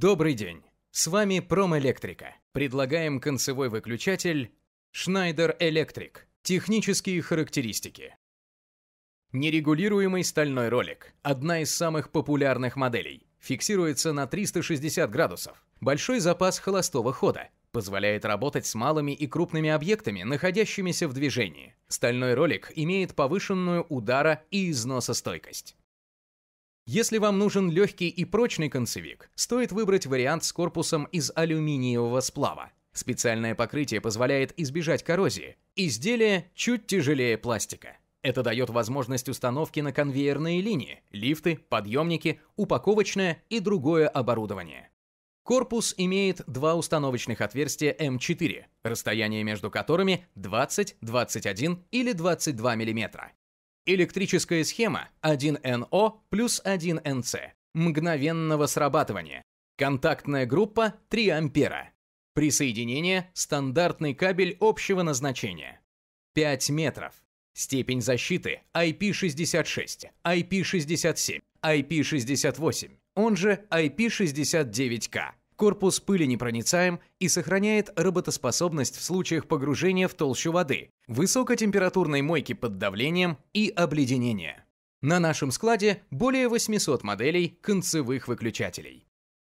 Добрый день! С вами Промэлектрика. Предлагаем концевой выключатель Schneider Electric. Технические характеристики. Нерегулируемый стальной ролик – одна из самых популярных моделей. Фиксируется на 360 градусов. Большой запас холостого хода. Позволяет работать с малыми и крупными объектами, находящимися в движении. Стальной ролик имеет повышенную удара и износа если вам нужен легкий и прочный концевик, стоит выбрать вариант с корпусом из алюминиевого сплава. Специальное покрытие позволяет избежать коррозии. Изделие чуть тяжелее пластика. Это дает возможность установки на конвейерные линии, лифты, подъемники, упаковочное и другое оборудование. Корпус имеет два установочных отверстия М4, расстояние между которыми 20, 21 или 22 мм. Электрическая схема 1NO плюс 1NC мгновенного срабатывания. Контактная группа 3 ампера. Присоединение – стандартный кабель общего назначения. 5 метров. Степень защиты IP66, IP67, IP68, он же ip 69 k Корпус пыли непроницаем и сохраняет работоспособность в случаях погружения в толщу воды, высокотемпературной мойки под давлением и обледенения. На нашем складе более 800 моделей концевых выключателей.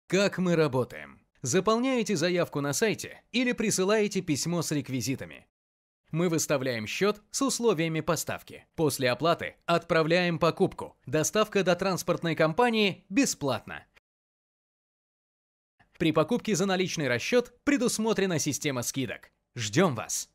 Как мы работаем? Заполняете заявку на сайте или присылаете письмо с реквизитами. Мы выставляем счет с условиями поставки. После оплаты отправляем покупку. Доставка до транспортной компании бесплатно. При покупке за наличный расчет предусмотрена система скидок. Ждем вас!